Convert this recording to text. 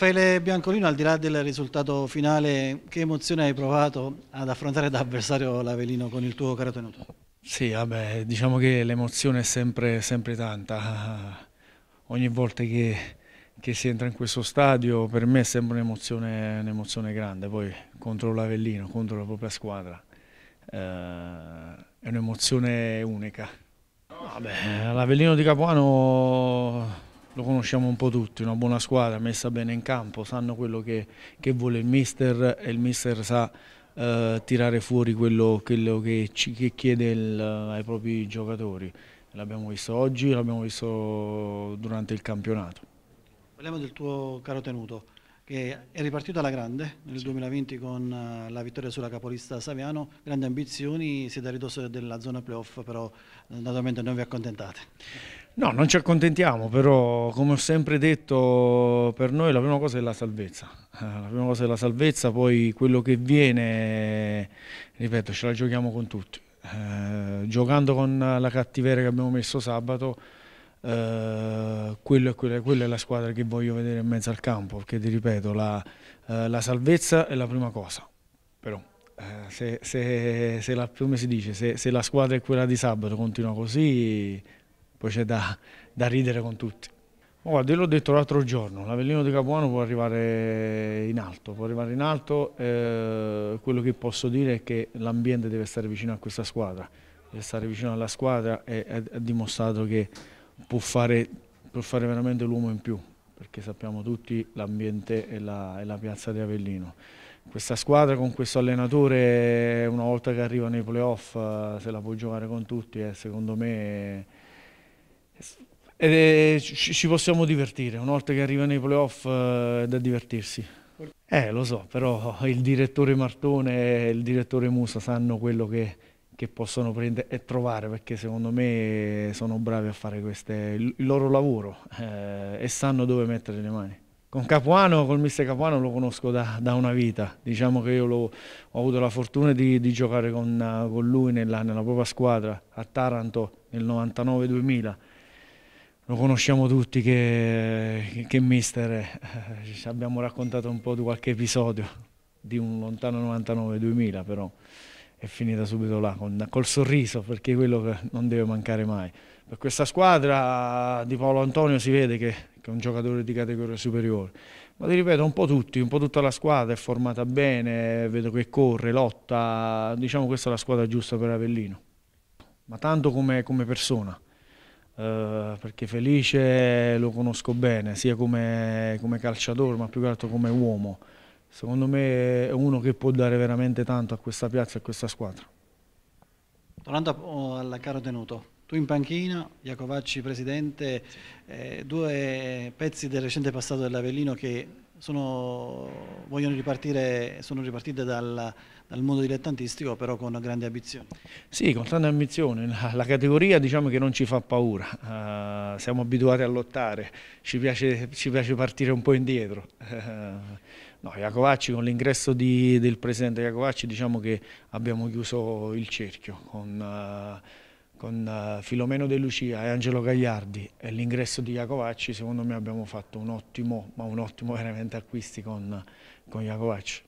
Raffaele Biancolino, al di là del risultato finale, che emozione hai provato ad affrontare da avversario l'Avelino con il tuo caro tenuto? Sì, vabbè, diciamo che l'emozione è sempre, sempre, tanta. Ogni volta che, che, si entra in questo stadio per me è sempre un'emozione, un grande. Poi contro l'Avellino, contro la propria squadra, eh, è un'emozione unica. l'Avellino di Capuano lo conosciamo un po' tutti, una buona squadra messa bene in campo, sanno quello che, che vuole il mister e il mister sa eh, tirare fuori quello, quello che, ci, che, chiede il, eh, ai propri giocatori. L'abbiamo visto oggi, l'abbiamo visto durante il campionato. Parliamo del tuo caro tenuto che è ripartito alla grande nel 2020 con eh, la vittoria sulla capolista Saviano, grandi ambizioni, siete a ridosso della zona playoff, però eh, naturalmente non vi accontentate. No, non ci accontentiamo, però come ho sempre detto, per noi la prima cosa è la salvezza. Eh, la prima cosa è la salvezza, poi quello che viene, ripeto, ce la giochiamo con tutti. Eh, giocando con la cattiveria che abbiamo messo sabato, eh, quello, quella, quella, è la squadra che voglio vedere in mezzo al campo, perché ti ripeto, la, eh, la salvezza è la prima cosa, però eh, se, se, se, la, come si dice, se, se, la squadra è quella di sabato continua così, poi c'è da, da, ridere con tutti. Oh, guarda, io l'ho detto l'altro giorno, l'Avellino di Capuano può arrivare in alto, può arrivare in alto, eh, quello che posso dire è che l'ambiente deve stare vicino a questa squadra, deve stare vicino alla squadra e ha dimostrato che può fare per fare veramente l'uomo in più, perché sappiamo tutti l'ambiente e la, la piazza di Avellino. Questa squadra con questo allenatore, una volta che arriva nei playoff, eh, se la può giocare con tutti, eh, secondo me eh, eh, ci possiamo divertire. Una volta che arriva nei playoff eh, è da divertirsi. Eh, lo so, però il direttore Martone e il direttore Musa sanno quello che che possono prendere e eh, trovare perché secondo me sono bravi a fare queste, il loro lavoro eh, e sanno dove mettere le mani. Con Capuano, col mister Capuano lo conosco da, da una vita, diciamo che io lo, ho avuto la fortuna di, di giocare con, con lui nella, nella, propria squadra a Taranto nel 99-2000, lo conosciamo tutti che, che mister è, eh, ci abbiamo raccontato un po' di qualche episodio di un lontano 99-2000 però è finita subito là, con, col sorriso, perché è quello che non deve mancare mai. Per questa squadra di Paolo Antonio si vede che, che è un giocatore di categoria superiore, ma ti ripeto, un po' tutti, un po' tutta la squadra è formata bene, vedo che corre, lotta, diciamo questa è la squadra giusta per Avellino, ma tanto come, come persona. Uh, perché Felice lo conosco bene, sia come, come calciatore ma più che altro come uomo secondo me è uno che può dare veramente tanto a questa piazza e a questa squadra. Tornando oh, al caro tenuto, tu in panchina, Iacovacci presidente, eh, due pezzi del recente passato dell'Avellino che sono, vogliono ripartire, sono ripartite dal, dal, mondo dilettantistico però con grande ambizione. Sì, con tante ambizioni. La, la, categoria diciamo che non ci fa paura, uh, siamo abituati a lottare, ci piace, ci piace, partire un po' indietro. Uh, No, Iacovacci con l'ingresso del presidente Iacovacci diciamo che abbiamo chiuso il cerchio con, uh, con uh, Filomeno De Lucia e Angelo Gagliardi e l'ingresso di Iacovacci secondo me abbiamo fatto un ottimo, ma un ottimo veramente acquisti con, con Iacovacci.